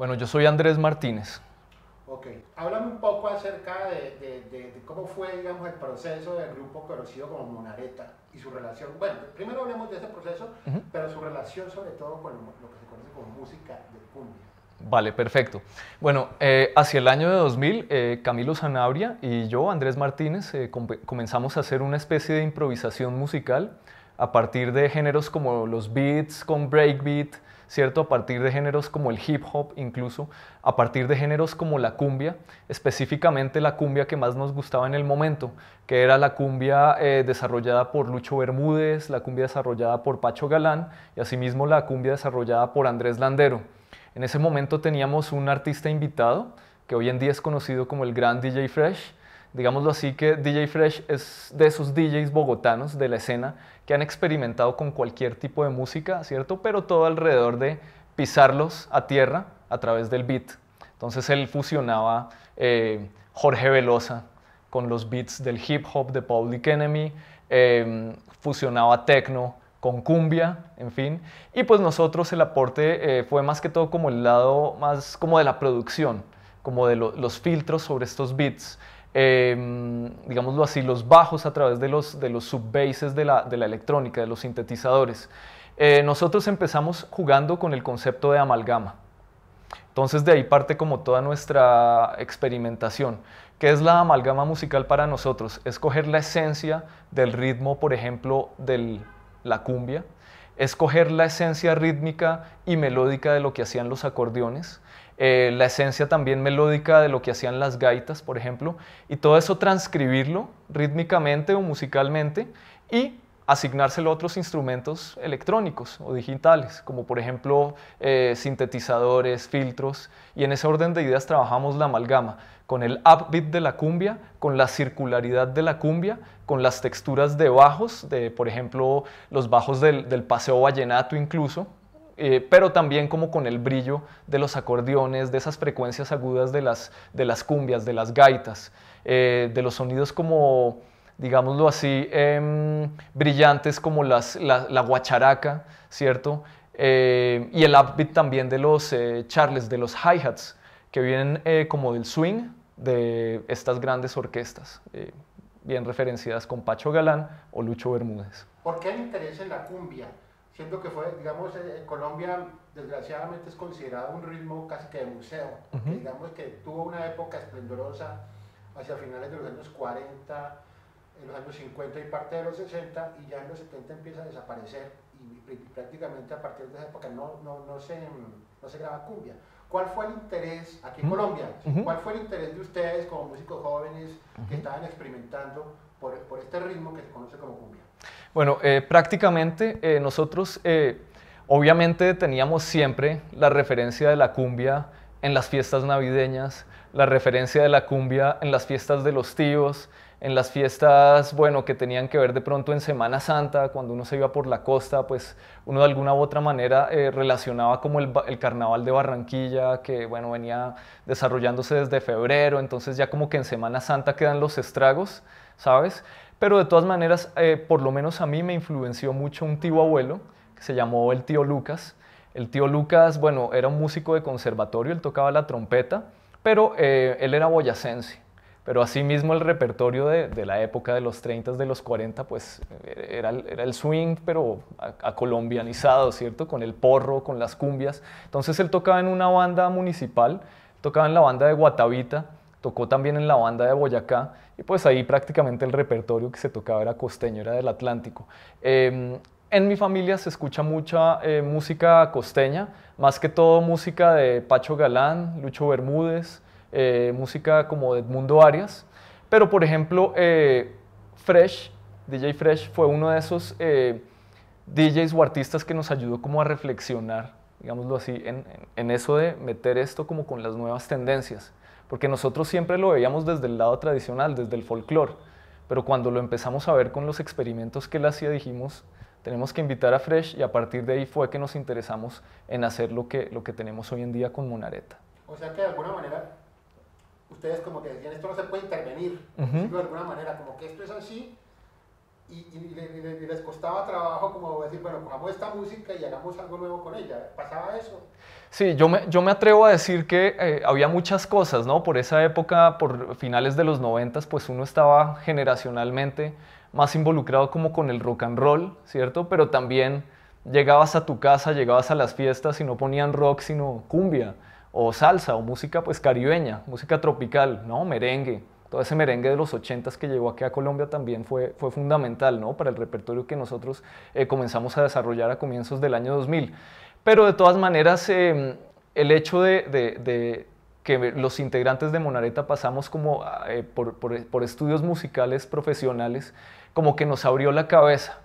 Bueno, yo soy Andrés Martínez. Ok, háblame un poco acerca de, cómo fue, digamos, el proceso del grupo conocido como Monareta y su relación. Bueno, primero hablemos de ese proceso, pero su relación sobre todo con lo que se conoce como música de cumbia. Vale, perfecto. Bueno, eh, hacia el año de 2000, eh, Camilo Zanabria y yo, Andrés Martínez, eh, comenzamos a hacer una especie de improvisación musical a partir de géneros como los beats con breakbeat, a partir de géneros como el hip hop incluso, a partir de géneros como la cumbia, específicamente la cumbia que más nos gustaba en el momento, que era la cumbia eh, desarrollada por Lucho Bermúdez, la cumbia desarrollada por Pacho Galán y asimismo la cumbia desarrollada por Andrés Landero. En ese momento teníamos un artista invitado, que hoy en día es conocido como el gran DJ Fresh, digámoslo así, que DJ Fresh es de esos DJs bogotanos de la escena que han experimentado con cualquier tipo de música, ¿cierto? Pero todo alrededor de pisarlos a tierra a través del beat. Entonces él fusionaba eh, Jorge Velosa con los beats del hip hop de Public Enemy, em, fusionaba techno con cumbia, en fin. Y pues nosotros el aporte eh, fue más que todo como el lado más como de la producción, como de los filtros sobre estos beats. Em, digámoslo así, los bajos a través de los, de los subbases de la, electrónica, de los sintetizadores. Eh, nosotros empezamos jugando con el concepto de amalgama. Entonces de ahí parte como toda nuestra experimentación. ¿Qué es la amalgama musical para nosotros? Es coger la esencia del ritmo, por ejemplo, de la cumbia, Escoger la esencia rítmica y melódica de lo que hacían los acordeones, eh, la esencia también melódica de lo que hacían las gaitas, por ejemplo, y todo eso transcribirlo rítmicamente o musicalmente y asignárselo a otros instrumentos electrónicos o digitales, como por ejemplo eh, sintetizadores, filtros, y en ese orden de ideas trabajamos la amalgama, con el upbeat de la cumbia, con la circularidad de la cumbia, con las texturas de bajos, de por ejemplo los bajos del paseo vallenato incluso, eh, pero también como con el brillo de los acordeones, de esas frecuencias agudas de las, cumbias, de las gaitas, eh, de los sonidos como, digámoslo así, em, brillantes como las, la, la guacharaca, ¿cierto? Eh, y el upbeat también de los charles, de los hi-hats, que vienen como del swing de estas grandes orquestas, bien referenciadas con Pacho Galán o Lucho Bermúdez. ¿Por qué el interés en la cumbia? lo que fue, digamos, eh, en Colombia desgraciadamente es considerado un ritmo casi que de museo, digamos que tuvo una época esplendorosa hacia finales de los años 40, en los años 50 y parte de los 60, y ya en los 70 empieza a desaparecer, y, prácticamente a partir de esa época no, no, se, se graba cumbia. ¿Cuál fue el interés aquí en Colombia? ¿Cuál fue el interés de ustedes como músicos jóvenes que estaban experimentando por este ritmo que se conoce como cumbia? Bueno, eh, prácticamente eh, nosotros eh, obviamente teníamos siempre la referencia de la cumbia en las fiestas navideñas, la referencia de la cumbia en las fiestas de los tíos, en las fiestas, bueno, que tenían que ver de pronto en Semana Santa, cuando uno se iba por la costa, pues uno de alguna u otra manera relacionaba como el, el, carnaval de Barranquilla, que bueno, venía desarrollándose desde febrero, entonces ya como que en Semana Santa quedan los estragos, ¿sabes? Pero de todas maneras, eh, por lo menos a mí me influenció mucho un tío abuelo que se llamó el tío Lucas. El tío Lucas, bueno, era un músico de conservatorio, él tocaba la trompeta, pero eh, él era boyacense. Pero asimismo el repertorio de, la época de los 30, de los 40, pues eh, era, el swing, pero acolombianizado, a, colombianizado, ¿cierto? Con el porro, con las cumbias. Entonces él tocaba en una banda municipal, tocaba en la banda de Guatavita, tocó también en la banda de Boyacá y pues ahí prácticamente el repertorio que se tocaba era costeño, era del Atlántico. Em, en mi familia se escucha mucha eh, música costeña, más que todo música de Pacho Galán, Lucho Bermúdez, eh, música como de Edmundo Arias, pero por ejemplo eh, Fresh, DJ Fresh fue uno de esos DJs o artistas que nos ayudó como a reflexionar digámoslo así, en, eso de meter esto como con las nuevas tendencias, porque nosotros siempre lo veíamos desde el lado tradicional, desde el folclore, pero cuando lo empezamos a ver con los experimentos que él hacía, dijimos, tenemos que invitar a Fresh y a partir de ahí fue que nos interesamos en hacer lo que, lo que tenemos hoy en día con Monareta. O sea que de alguna manera ustedes como que decían, esto no se puede intervenir, de alguna manera, como que esto es así y, les costaba trabajo como decir, bueno, pongamos esta música y hagamos algo nuevo con ella. ¿Pasaba eso? Sí, yo me, yo me atrevo a decir que eh, había muchas cosas, ¿no? Por esa época, por finales de los noventas, pues uno estaba generacionalmente más involucrado como con el rock and roll, ¿cierto? Pero también llegabas a tu casa, llegabas a las fiestas y no ponían rock, sino cumbia o salsa o música pues caribeña, música tropical, ¿no? Merengue, todo ese merengue de los 80s que llegó aquí a Colombia también fue, fue fundamental ¿no? para el repertorio que nosotros eh, comenzamos a desarrollar a comienzos del año 2000. Pero de todas maneras, em, el hecho de, de, que los integrantes de Monareta pasamos como ah, eh, por, por, estudios musicales profesionales, como que nos abrió la cabeza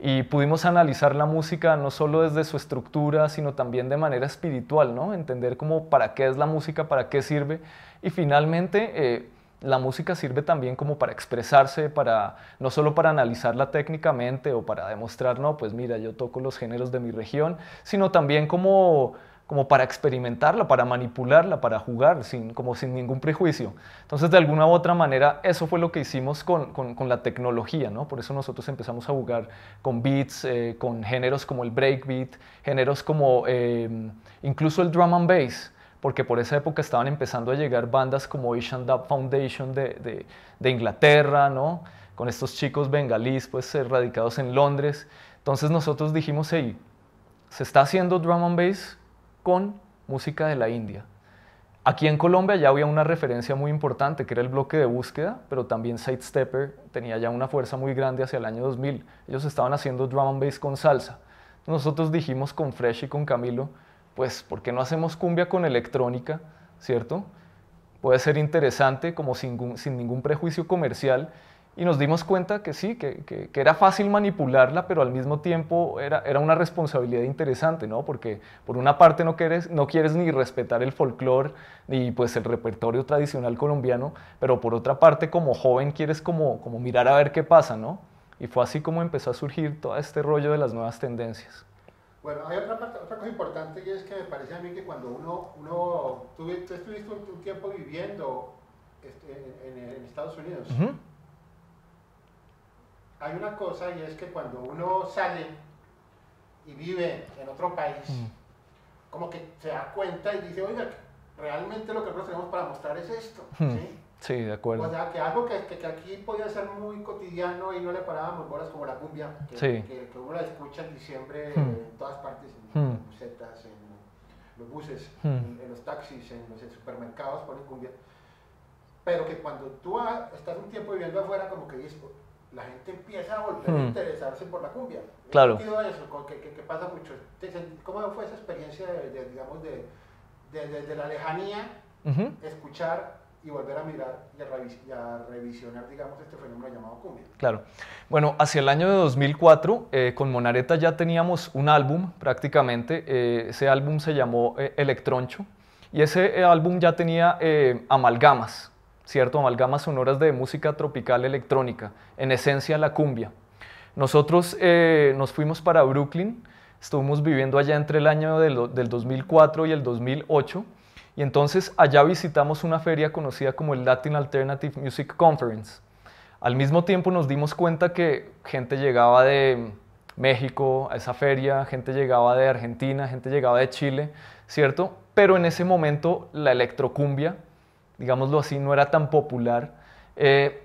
y pudimos analizar la música no solo desde su estructura, sino también de manera espiritual, ¿no? Entender como para qué es la música, para qué sirve y finalmente eh, la música sirve también como para expresarse, para no solo para analizarla técnicamente o para demostrar, no, pues mira, yo toco los géneros de mi región, sino también como para experimentarla, para manipularla, para jugar, sin, como sin ningún prejuicio. Entonces, de alguna u otra manera, eso fue lo que hicimos con, la tecnología, ¿no? Por eso nosotros empezamos a jugar con beats, eh, con géneros como el breakbeat, géneros como eh, incluso el drum and bass porque por esa época estaban empezando a llegar bandas como Ocean Dub Foundation de, Inglaterra, con estos chicos bengalíes pues eh, radicados en Londres. Entonces nosotros dijimos, hey, se está haciendo drum and bass con música de la India. Aquí en Colombia ya había una referencia muy importante, que era el bloque de búsqueda, pero también Sidestepper tenía ya una fuerza muy grande hacia el año 2000. Ellos estaban haciendo drum and bass con salsa. Nosotros dijimos con Fresh y con Camilo, pues, ¿por qué no hacemos cumbia con electrónica? ¿Cierto? Puede ser interesante, como sin, ningún prejuicio comercial. Y nos dimos cuenta que sí, que, era fácil manipularla, pero al mismo tiempo era, una responsabilidad interesante, ¿no? Porque por una parte no quieres, ni respetar el folclore ni pues el repertorio tradicional colombiano, pero por otra parte como joven quieres como, como mirar a ver qué pasa, ¿no? Y fue así como empezó a surgir todo este rollo de las nuevas tendencias. Bueno, hay otra, cosa importante y es que me parece a mí que cuando uno, uno tú, estuviste un, tiempo viviendo este, en, Estados Unidos, hay una cosa y es que cuando uno sale y vive en otro país, mm. como que se da cuenta y dice, oiga, realmente lo que nosotros tenemos para mostrar es esto. Mm. ¿sí? Sí, de acuerdo. O sea, que algo que, que, que, aquí podía ser muy cotidiano y no le parábamos bolas como la cumbia, que, que, uno la escucha en diciembre hmm. en todas partes, en hmm. las busetas, en los buses, hmm. en, los taxis, en los supermercados ponen cumbia. Pero que cuando tú estás un tiempo viviendo afuera, como que la gente empieza a volver a hmm. interesarse por la cumbia. Claro. eso, que, pasa mucho. ¿Cómo fue esa experiencia de, digamos, de, de, de, la lejanía, escuchar y volver a mirar y a, revisionar, digamos, este fenómeno llamado cumbia. Claro. Bueno, hacia el año de 2004, eh, con Monareta ya teníamos un álbum prácticamente. Eh, ese álbum se llamó eh, Electroncho. Y ese álbum ya tenía amalgamas, ¿cierto? Amalgamas sonoras de música tropical electrónica, en esencia la cumbia. Nosotros nos fuimos para Brooklyn, estuvimos viviendo allá entre el año del 2004 y el 2008 y entonces allá visitamos una feria conocida como el Latin Alternative Music Conference. Al mismo tiempo nos dimos cuenta que gente llegaba de México a esa feria, gente llegaba de Argentina, gente llegaba de Chile, ¿cierto? Pero en ese momento la electrocumbia, digámoslo así, no era tan popular. Eh,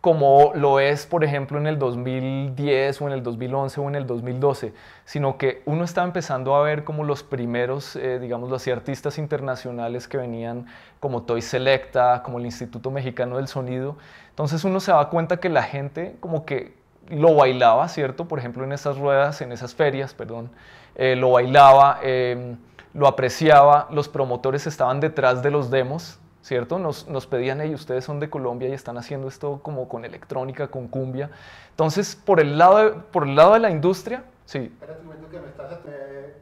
como lo es, por ejemplo, en el 2010 o en el 2011 o en el 2012, sino que uno está empezando a ver como los primeros, eh, digamos, así, artistas internacionales que venían como Toy Selecta, como el Instituto Mexicano del Sonido. Entonces uno se da cuenta que la gente como que lo bailaba, ¿cierto? Por ejemplo, en esas ruedas, en esas ferias, perdón, eh, lo bailaba, em, lo apreciaba, los promotores estaban detrás de los demos, ¿cierto? Nos, nos pedían, ellos, ustedes son de Colombia y están haciendo esto como con electrónica, con cumbia. Entonces, por el lado de, por el lado de la industria, sí. que estás... Eh,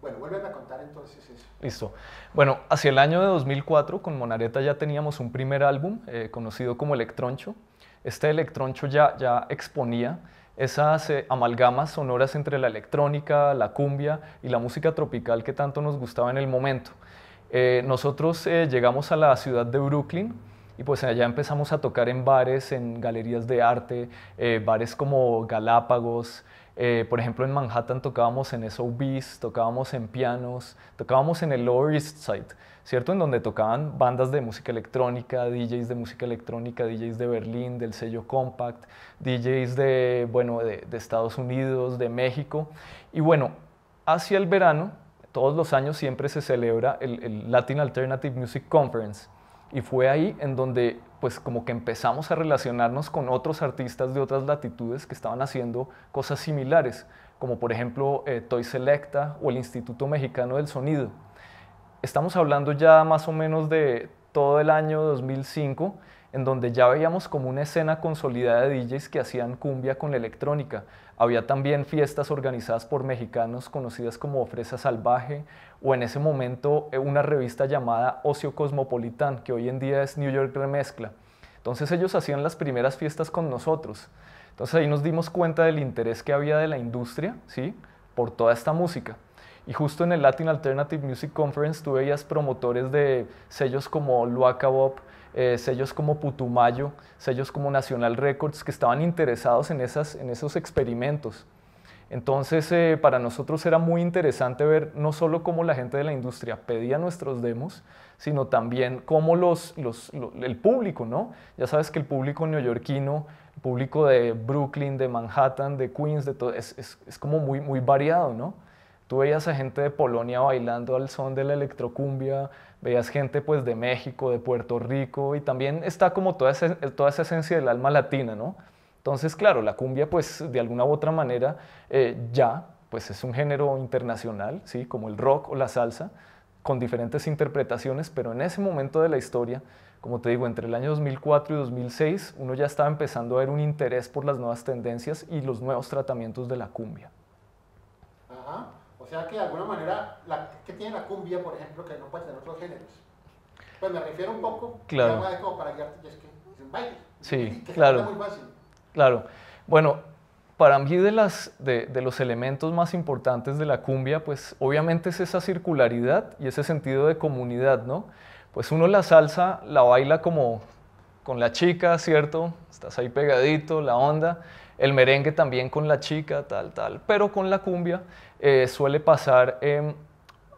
bueno, vuelven a contar entonces eso. Listo. Bueno, hacia el año de 2004 con Monareta ya teníamos un primer álbum eh, conocido como Electroncho. Este Electroncho ya, ya exponía esas eh, amalgamas sonoras entre la electrónica, la cumbia y la música tropical que tanto nos gustaba en el momento. Eh, nosotros eh, llegamos a la ciudad de Brooklyn y pues allá empezamos a tocar en bares, en galerías de arte, eh, bares como Galápagos. por ejemplo, en Manhattan tocábamos en SOBs, tocábamos en pianos, tocábamos en el Lower East Side, ¿cierto? En donde tocaban bandas de música electrónica, DJs de música electrónica, DJs de Berlín, del sello Compact, DJs de, bueno, de Estados Unidos, de México. Y bueno, hacia el verano todos los años siempre se celebra el, Latin Alternative Music Conference y fue ahí en donde pues como que empezamos a relacionarnos con otros artistas de otras latitudes que estaban haciendo cosas similares, como por ejemplo eh, Toy Selecta o el Instituto Mexicano del Sonido. Estamos hablando ya más o menos de todo el año 2005 en donde ya veíamos como una escena consolidada de DJs que hacían cumbia con la electrónica. Había también fiestas organizadas por mexicanos conocidas como Fresa Salvaje o en ese momento eh, una revista llamada Ocio Cosmopolitan, que hoy en día es New York Remezcla. Entonces ellos hacían las primeras fiestas con nosotros. Entonces ahí nos dimos cuenta del interés que había de la industria, ¿sí? Por toda esta música. Y justo en el Latin Alternative Music Conference tuve ellas promotores de sellos como Luaca Bob, eh, sellos como Putumayo, sellos como National Records, que estaban interesados en, esos experimentos. Entonces, eh, para nosotros era muy interesante ver no solo cómo la gente de la industria pedía nuestros demos, sino también cómo el público, ¿no? Ya sabes que el público neoyorquino, el público de Brooklyn, de Manhattan, de Queens, de todo, es, como muy, muy variado, ¿no? Tú veías a gente de Polonia bailando al son de la electrocumbia, veías gente pues de México, de Puerto Rico y también está como toda esa, toda esa esencia del alma latina, ¿no? Entonces, claro, la cumbia pues de alguna u otra manera eh, ya pues es un género internacional, ¿sí? Como el rock o la salsa, con diferentes interpretaciones, pero en ese momento de la historia, como te digo, entre el año 2004 y 2006, uno ya estaba empezando a ver un interés por las nuevas tendencias y los nuevos tratamientos de la cumbia. O sea que de alguna manera, la, tiene la cumbia, por ejemplo, que no puede tener otros géneros? Pues me refiero un poco, claro. de como para guiarte, es que es baile. Sí, claro. Muy fácil. Claro. Bueno, para mí de, las, de, los elementos más importantes de la cumbia, pues obviamente es esa circularidad y ese sentido de comunidad, ¿no? Pues uno la salsa la baila como con la chica, ¿cierto? Estás ahí pegadito, la onda. El merengue también con la chica, tal, tal. Pero con la cumbia eh, suele pasar em,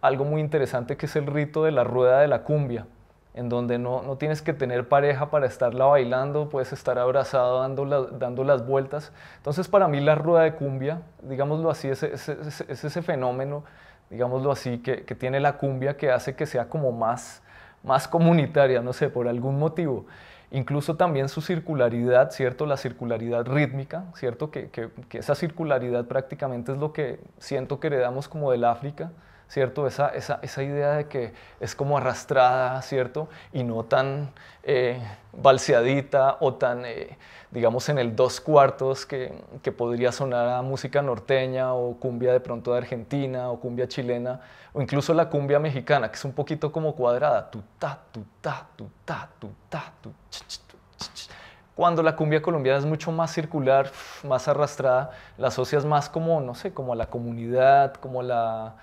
algo muy interesante que es el rito de la rueda de la cumbia, en donde no, tienes que tener pareja para estarla bailando, puedes estar abrazado dando, las vueltas. Entonces para mí la rueda de cumbia, digámoslo así, es, ese fenómeno, digámoslo así, que, que, tiene la cumbia que hace que sea como más, más comunitaria, no sé, por algún motivo. Incluso también su circularidad, ¿cierto? La circularidad rítmica, ¿cierto? Que, que esa circularidad prácticamente es lo que siento que heredamos como del África, ¿cierto? Esa, esa, esa idea de que es como arrastrada, ¿cierto? Y no tan eh, o tan, eh, digamos, en el dos cuartos que, que, podría sonar a música norteña o cumbia de pronto de Argentina o cumbia chilena o incluso la cumbia mexicana, que es un poquito como cuadrada, cuando la cumbia colombiana es mucho más circular, más arrastrada, la asocias más como, no sé, como a la comunidad, como la,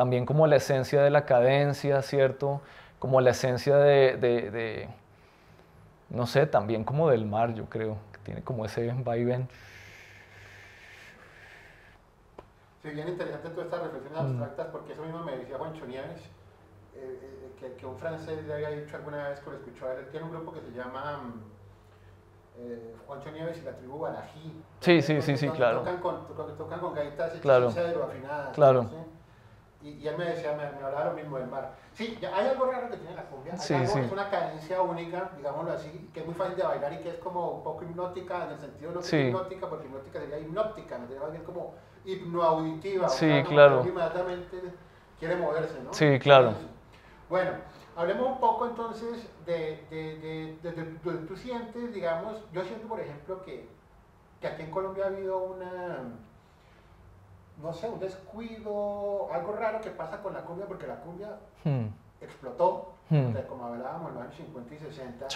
también como la esencia de la cadencia, ¿cierto? Como la esencia de, no sé, también como del mar, yo creo, que tiene como ese vaivén. Sí, bien interesante todas estas reflexiones mm. abstractas, porque eso mismo me decía Juancho Nieves, eh, eh, que, un francés le había dicho alguna vez que lo escuchó a él, tiene un grupo que se llama mm, eh, Juancho Nieves y la tribu Balají. Sí, sí, sí, sí, claro. Tocan con, tocan con gaitas y claro. afinadas. Claro. Y, él me decía, me, hablaba lo mismo del mar. Sí, hay algo raro que tiene la cumbia. Sí, algo, Es una cadencia única, digámoslo así, que es muy fácil de bailar y que es como un poco hipnótica, en el sentido no que es hipnótica, porque hipnótica sería hipnótica, no sería más bien como hipnoauditiva. Sí, o claro. Inmediatamente quiere moverse, ¿no? Sí, claro. bueno, hablemos un poco entonces de, de, de, tú sientes, digamos, yo siento, por ejemplo, que, que aquí en Colombia ha habido una no sé, un descuido, algo raro que pasa con la cumbia, porque la cumbia hmm. explotó, hmm. como hablábamos en los años 50 y 60.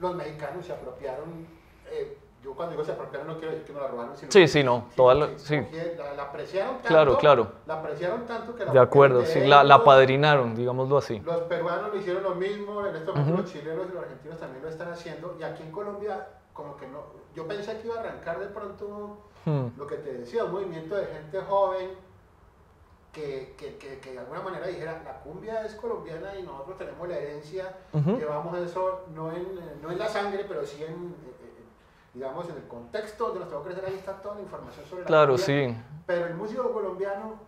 Los mexicanos se apropiaron, eh, yo cuando digo se apropiaron no quiero decir que no la robaron, sino Sí, sí, no, toda la, sí. apreciaron tanto. Claro, claro. La apreciaron tanto que la... De acuerdo, sí, la, la padrinaron, digámoslo así. Los peruanos lo hicieron lo mismo, en estos momentos los chilenos y los argentinos también lo están haciendo, y aquí en Colombia como que no, yo pensé que iba a arrancar de pronto hmm. lo que te decía, un movimiento de gente joven que, de alguna manera dijera, la cumbia es colombiana y nosotros tenemos la herencia, llevamos eso no en, la sangre, pero sí en, digamos, en el contexto de nuestro crecer, ahí está toda la información sobre la cumbia. sí. Pero el músico colombiano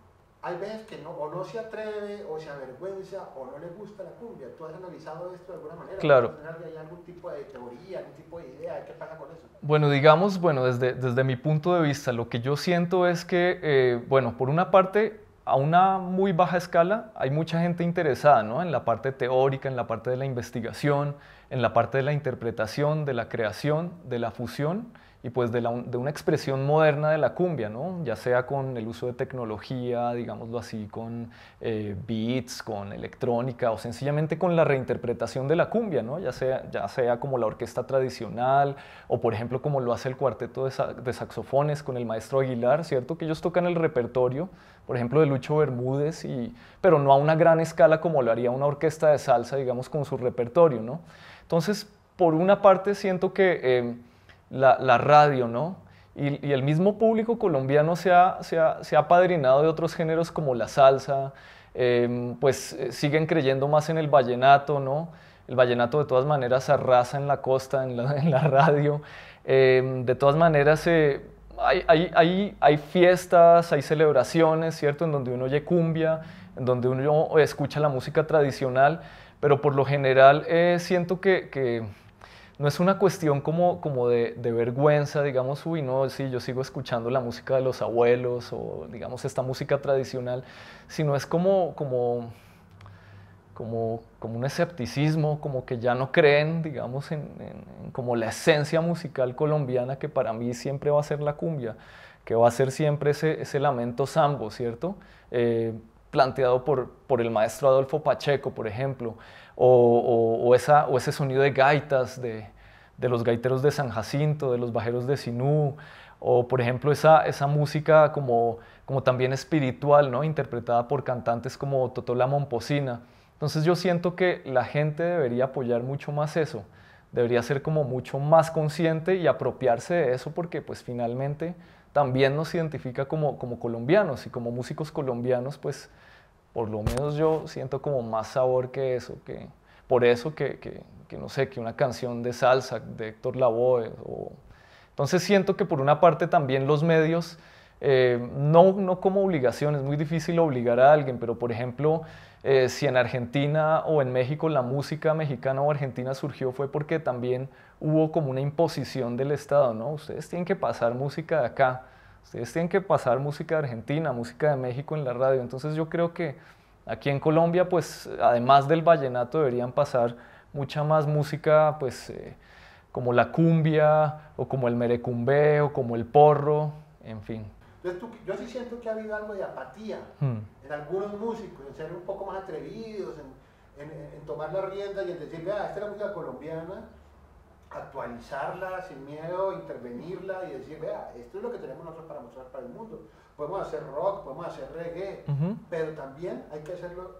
hay veces que no, o no se atreve, o se avergüenza, o no le gusta la cumbia. ¿Tú has analizado esto de alguna manera? Claro. ¿Hay algún tipo de teoría, algún tipo de idea? ¿Qué pasa con eso? Bueno, digamos, bueno, desde, desde mi punto de vista, lo que yo siento es que, eh, bueno, por una parte, a una muy baja escala hay mucha gente interesada, ¿no? En la parte teórica, en la parte de la investigación, en la parte de la interpretación, de la creación, de la fusión y pues de, una expresión moderna de la cumbia, ya sea con el uso de tecnología, digámoslo así, con eh, beats, con electrónica o sencillamente con la reinterpretación de la cumbia, ¿no? ya, sea, ya sea como la orquesta tradicional o por ejemplo como lo hace el cuarteto de, saxofones con el maestro Aguilar, ¿cierto? que ellos tocan el repertorio, por ejemplo, de Lucho Bermúdez, y, pero no a una gran escala como lo haría una orquesta de salsa, digamos, con su repertorio. ¿no? Entonces, por una parte siento que... Eh, la, radio, ¿no? Y, el mismo público colombiano se ha, se apadrinado de otros géneros como la salsa, em, pues eh, siguen creyendo más en el vallenato, ¿no? El vallenato de todas maneras arrasa en la costa, en la, radio. Em, de todas maneras, eh, hay, fiestas, hay celebraciones, ¿cierto? En donde uno oye cumbia, en donde uno escucha la música tradicional, pero por lo general eh, siento que no es una cuestión como, como de, vergüenza, digamos, uy, no, sí, yo sigo escuchando la música de los abuelos o, digamos, esta música tradicional, sino es como, como, como, como un escepticismo, como que ya no creen, digamos, en, como la esencia musical colombiana que para mí siempre va a ser la cumbia, que va a ser siempre ese, lamento sambo, ¿cierto? Eh, planteado por, por el maestro Adolfo Pacheco, por ejemplo, o, esa, o ese sonido de gaitas de, de los gaiteros de San Jacinto, de los bajeros de Sinú, o por ejemplo esa, esa música como, como también espiritual, ¿no? interpretada por cantantes como Totola Momposina. Entonces yo siento que la gente debería apoyar mucho más eso, debería ser como mucho más consciente y apropiarse de eso porque pues finalmente también nos identifica como, como colombianos y como músicos colombianos pues por lo menos yo siento como más sabor que eso, que, por eso que, no sé, que una canción de salsa de Héctor Lavoe. O... Entonces siento que por una parte también los medios, eh, no, no como obligación, es muy difícil obligar a alguien, pero por ejemplo, eh, si en Argentina o en México la música mexicana o argentina surgió fue porque también hubo como una imposición del Estado, ¿no? Ustedes tienen que pasar música de acá, ustedes tienen que pasar música de Argentina, música de México en la radio. Entonces yo creo que Aquí en Colombia, pues además del vallenato deberían pasar mucha más música, pues eh, como la cumbia o como el merecumbe o como el porro, en fin. yo sí siento que ha habido algo de apatía hmm. en algunos músicos, en ser un poco más atrevidos, en, en tomar la rienda y en decir, vea, esta es la música colombiana, actualizarla sin miedo, intervenirla y decir, vea, esto es lo que tenemos nosotros para mostrar para el mundo podemos hacer rock, podemos hacer reggae, pero también hay que hacerlo,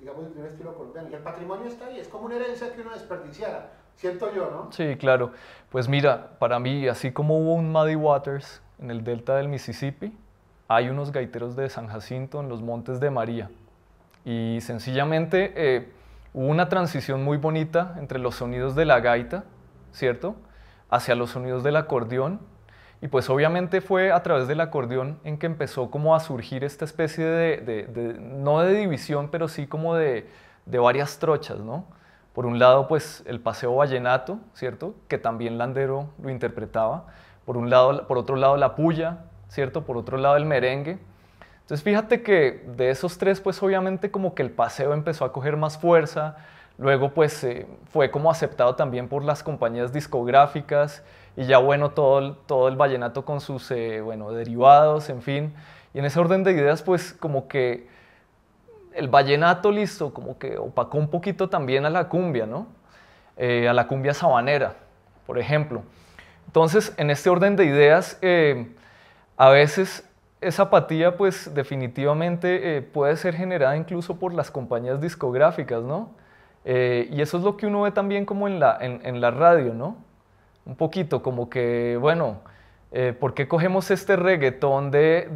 digamos, de un estilo colombiano. Y el patrimonio está ahí, es como una herencia que uno desperdiciara, siento yo, ¿no? Sí, claro. Pues mira, para mí, así como hubo un Muddy Waters en el delta del Mississippi, hay unos gaiteros de San Jacinto en los Montes de María. Y sencillamente eh, hubo una transición muy bonita entre los sonidos de la gaita, ¿cierto? Hacia los sonidos del acordeón y pues obviamente fue a través del acordeón en que empezó como a surgir esta especie de, no de división, pero sí como de, varias trochas, ¿no? Por un lado, pues el paseo vallenato, ¿cierto? Que también Landero lo interpretaba. Por, un lado, por otro lado, la puya, ¿cierto? Por otro lado, el merengue. Entonces fíjate que de esos tres, pues obviamente como que el paseo empezó a coger más fuerza, Luego pues eh, fue como aceptado también por las compañías discográficas y ya bueno todo, el vallenato con sus eh, bueno, derivados, en fin. Y en ese orden de ideas pues como que el vallenato listo como que opacó un poquito también a la cumbia, ¿no? Eh, a la cumbia sabanera, por ejemplo. Entonces en este orden de ideas a veces esa apatía pues definitivamente puede ser generada incluso por las compañías discográficas, ¿no? Eh, y eso es lo que uno ve también como en la, radio, ¿no? Un poquito como que, bueno, eh, ¿por qué cogemos este reggaetón de,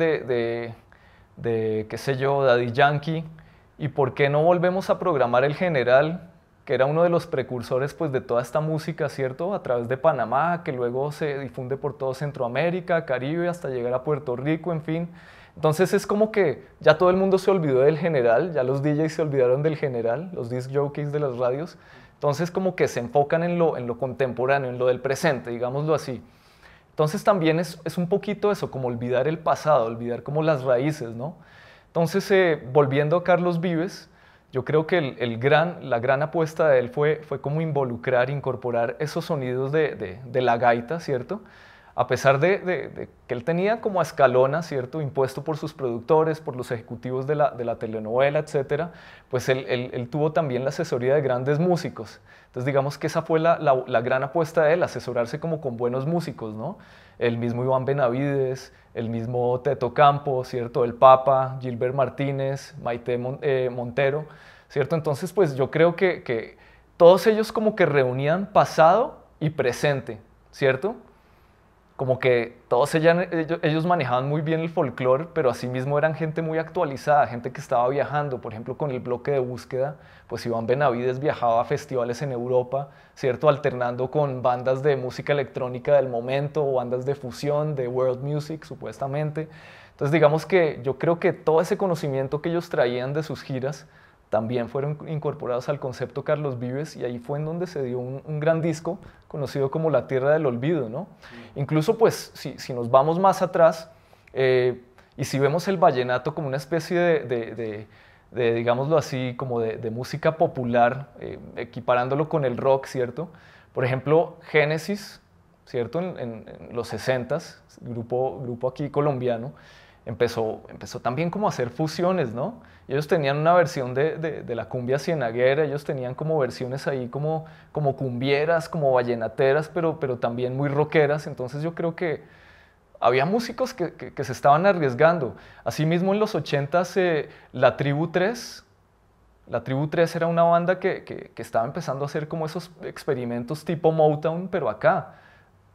de, qué sé yo, Daddy Yankee? ¿Y por qué no volvemos a programar el general, que era uno de los precursores pues, de toda esta música, ¿cierto? A través de Panamá, que luego se difunde por todo Centroamérica, Caribe, hasta llegar a Puerto Rico, en fin. Entonces es como que ya todo el mundo se olvidó del general, ya los DJs se olvidaron del general, los disc jockeys de las radios. Entonces como que se enfocan en lo, en lo contemporáneo, en lo del presente, digámoslo así. Entonces también es, un poquito eso, como olvidar el pasado, olvidar como las raíces, ¿no? Entonces, eh, volviendo a Carlos Vives, yo creo que el, gran, la gran apuesta de él fue, como involucrar, incorporar esos sonidos de, de la gaita, ¿cierto? a pesar de, que él tenía como escalona, ¿cierto?, impuesto por sus productores, por los ejecutivos de la, telenovela, etcétera, pues él, tuvo también la asesoría de grandes músicos. Entonces, digamos que esa fue la, gran apuesta de él, asesorarse como con buenos músicos, ¿no? El mismo Iván Benavides, el mismo Teto Campo, ¿cierto?, el Papa, Gilbert Martínez, Maite eh, Montero, ¿cierto? Entonces, pues yo creo que todos ellos como que reunían pasado y presente, ¿cierto? como que todos ellos, manejaban muy bien el folclore, pero asimismo eran gente muy actualizada, gente que estaba viajando, por ejemplo, con el bloque de búsqueda, pues Iván Benavides viajaba a festivales en Europa, ¿cierto? Alternando con bandas de música electrónica del momento, o bandas de fusión, de world music, supuestamente. Entonces, digamos que yo creo que todo ese conocimiento que ellos traían de sus giras, también fueron incorporados al concepto Carlos Vives y ahí fue en donde se dio un, gran disco conocido como La Tierra del Olvido. Incluso pues si, nos vamos más atrás eh, y si vemos el vallenato como una especie de, digámoslo así, como de, música popular, eh, equiparándolo con el rock, ¿cierto? Por ejemplo, Génesis, ¿cierto? En, los 60s, grupo, grupo aquí colombiano, empezó, empezó también como a hacer fusiones, ¿no? ellos tenían una versión de, la cumbia cienaguera, ellos tenían como versiones ahí como, como cumbieras, como vallenateras, pero, pero también muy rockeras, entonces yo creo que había músicos que, se estaban arriesgando. Asimismo en los 80 eh, la Tribu 3, la Tribu 3 era una banda que, estaba empezando a hacer como esos experimentos tipo Motown, pero acá,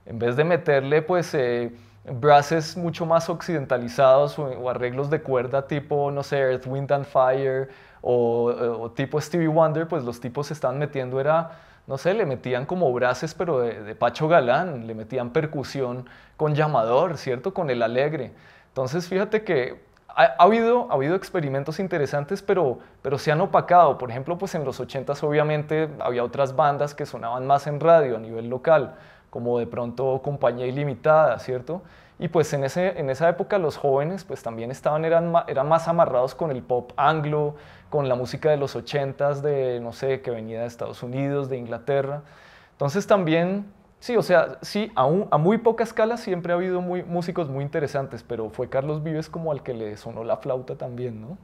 en vez de meterle pues... Eh, brasses mucho más occidentalizados o, arreglos de cuerda tipo, no sé, Earth, Wind and Fire o, tipo Stevie Wonder, pues los tipos se estaban metiendo, era, no sé, le metían como brasses pero de, Pacho Galán, le metían percusión con llamador, ¿cierto? Con el alegre. Entonces fíjate que ha, habido, experimentos interesantes, pero, pero se han opacado. Por ejemplo, pues en los 80s obviamente había otras bandas que sonaban más en radio a nivel local como de pronto compañía ilimitada, ¿cierto? Y pues en, esa época los jóvenes pues también estaban, eran, más amarrados con el pop anglo, con la música de los ochentas, de, no sé, que venía de Estados Unidos, de Inglaterra. Entonces también, sí, o sea, sí, a, a muy poca escala siempre ha habido muy, músicos muy interesantes, pero fue Carlos Vives como al que le sonó la flauta también, ¿no?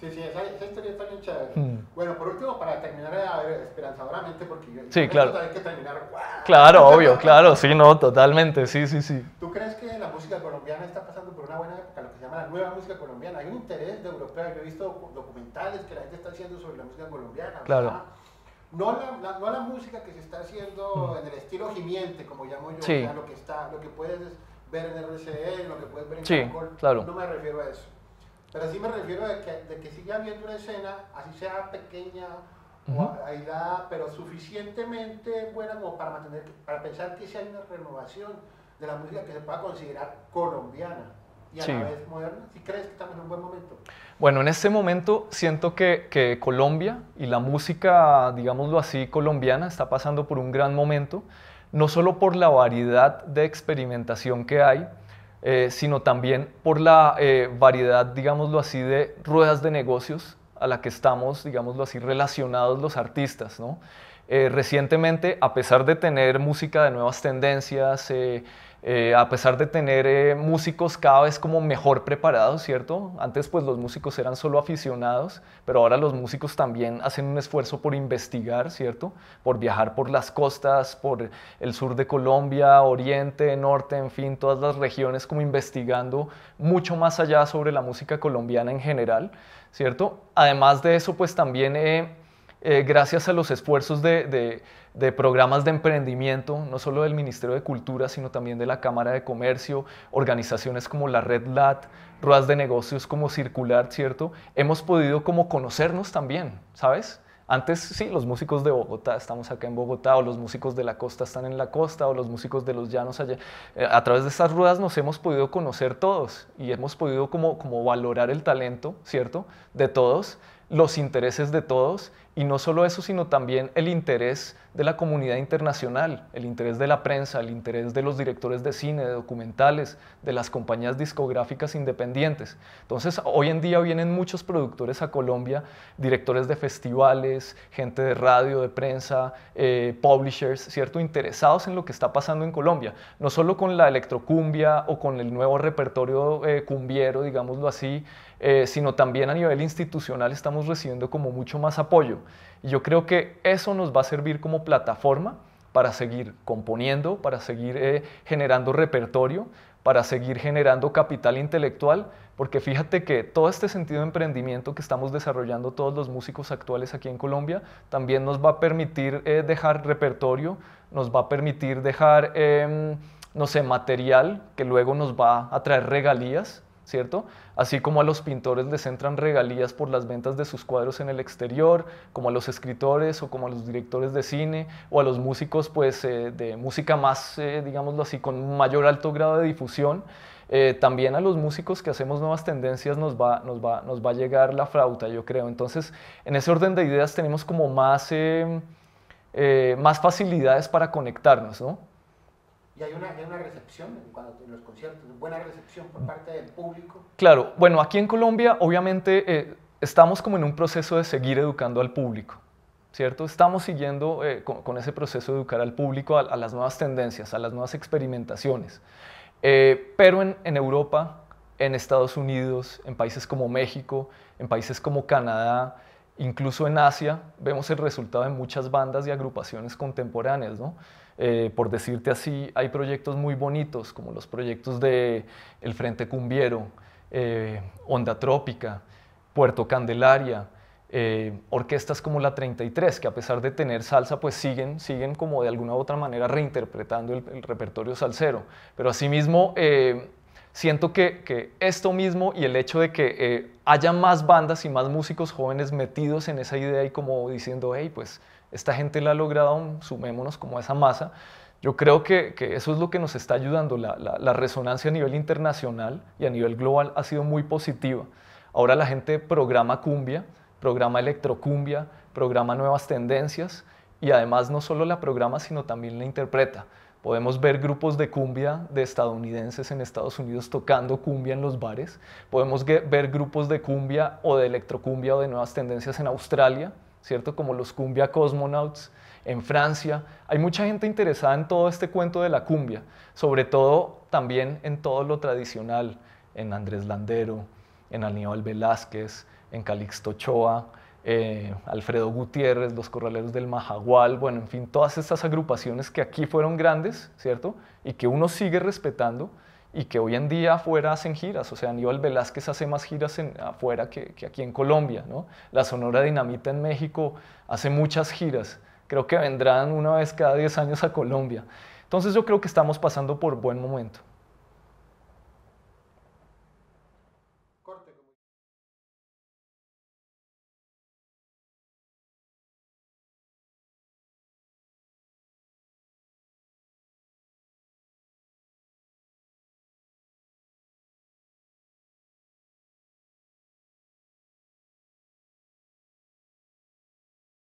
Sí, sí, esa, esa, historia está bien chévere. Mm. Bueno, por último, para terminar esperanzadoramente, porque yo que claro. que terminar. Claro, obvio, claro, sí, no, totalmente, sí, sí, sí. ¿Tú crees que la música colombiana está pasando por una buena época, lo que se llama la nueva música colombiana? Hay un interés de europea, yo he visto documentales que la gente está haciendo sobre la música colombiana. Claro. No la, no la música que se está haciendo mm. en el estilo gimiente, como llamo yo, lo que está, lo que puedes ver en RCE, lo que puedes ver en sí, claro. no me refiero a eso. Pero sí me refiero de que, de siga habiendo una escena, así sea pequeña o aislada, pero suficientemente buena como para para pensar que si hay una renovación de la música que se pueda considerar colombiana y a la vez moderna. ¿Si crees que estamos en un buen momento? Bueno, en este momento siento que, que Colombia y la música, digámoslo así, colombiana está pasando por un gran momento no solo por la variedad de experimentación que hay, eh, sino también por la eh, variedad, digámoslo así, de ruedas de negocios a la que estamos, digámoslo así, relacionados los artistas. Eh, recientemente, a pesar de tener música de nuevas tendencias, eh, a pesar de tener eh, músicos cada vez como mejor preparados, ¿cierto? Antes pues los músicos eran solo aficionados, pero ahora los músicos también hacen un esfuerzo por investigar, ¿cierto? Por viajar por las costas, por el sur de Colombia, oriente, norte, en fin, todas las regiones como investigando mucho más allá sobre la música colombiana en general, ¿cierto? Además de eso pues también... Eh, eh, gracias a los esfuerzos de, programas de emprendimiento, no solo del Ministerio de Cultura, sino también de la Cámara de Comercio, organizaciones como la Red LAT, ruedas de negocios como Circular, ¿cierto? Hemos podido como conocernos también, ¿sabes? Antes sí, los músicos de Bogotá, estamos acá en Bogotá, o los músicos de la costa están en la costa, o los músicos de los llanos allá. Eh, a través de estas ruedas nos hemos podido conocer todos y hemos podido como valorar el talento, ¿cierto? De todos, los intereses de todos y no solo eso, sino también el interés de la comunidad internacional, el interés de la prensa, el interés de los directores de cine, de documentales, de las compañías discográficas independientes. Entonces, hoy en día vienen muchos productores a Colombia, directores de festivales, gente de radio, de prensa, eh, publishers, ¿cierto? Interesados en lo que está pasando en Colombia, no solo con la electrocumbia o con el nuevo repertorio eh, cumbiero, digámoslo así, eh, sino también a nivel institucional estamos recibiendo como mucho más apoyo. Y yo creo que eso nos va a servir como plataforma para seguir componiendo, para seguir eh, generando repertorio, para seguir generando capital intelectual, porque fíjate que todo este sentido de emprendimiento que estamos desarrollando todos los músicos actuales aquí en Colombia también nos va a permitir eh, dejar repertorio, nos va a permitir dejar, em, no sé, material que luego nos va a traer regalías ¿cierto? Así como a los pintores les entran regalías por las ventas de sus cuadros en el exterior, como a los escritores o como a los directores de cine o a los músicos pues eh, de música más, eh, digámoslo así, con mayor alto grado de difusión. Eh, también a los músicos que hacemos nuevas tendencias nos va, nos, va, a llegar la flauta, yo creo. Entonces, en ese orden de ideas tenemos como más, más facilidades para conectarnos, ¿no? y hay una, recepción en los conciertos, buena recepción por parte del público. Claro, bueno, aquí en Colombia obviamente eh, estamos como en un proceso de seguir educando al público. ¿Cierto? Estamos siguiendo eh, con, ese proceso de educar al público a, las nuevas tendencias, a las nuevas experimentaciones. Eh, pero en, en Europa, en Estados Unidos, en países como México, en países como Canadá, incluso en Asia, vemos el resultado de muchas bandas y agrupaciones contemporáneas, ¿no? Eh, por decirte así, hay proyectos muy bonitos, como los proyectos de El Frente Cumbiero, eh, Onda Trópica, Puerto Candelaria, eh, orquestas como la 33, que a pesar de tener salsa, pues siguen, siguen como de alguna u otra manera reinterpretando el, repertorio salsero. Pero asimismo, siento que, esto mismo y el hecho de que haya más bandas y más músicos jóvenes metidos en esa idea y como diciendo, hey, pues esta gente la ha logrado, sumémonos como a esa masa. Yo creo que, eso es lo que nos está ayudando. La, la, resonancia a nivel internacional y a nivel global ha sido muy positiva. Ahora la gente programa cumbia, programa electrocumbia, programa nuevas tendencias y además no solo la programa, sino también la interpreta. Podemos ver grupos de cumbia de estadounidenses en Estados Unidos tocando cumbia en los bares. Podemos ver grupos de cumbia o de electrocumbia o de nuevas tendencias en Australia ¿cierto? Como los cumbia cosmonauts en Francia. Hay mucha gente interesada en todo este cuento de la cumbia, sobre todo también en todo lo tradicional, en Andrés Landero, en Aníbal Velázquez, en Calixto Choa, eh, Alfredo Gutiérrez, los Corraleros del Majagual, bueno, en fin, todas estas agrupaciones que aquí fueron grandes, ¿cierto? Y que uno sigue respetando, y que hoy en día afuera hacen giras, o sea, Aníbal Velázquez hace más giras afuera que, que, aquí en Colombia, ¿no? La Sonora Dinamita en México hace muchas giras, creo que vendrán una vez cada 10 años a Colombia. Entonces yo creo que estamos pasando por buen momento.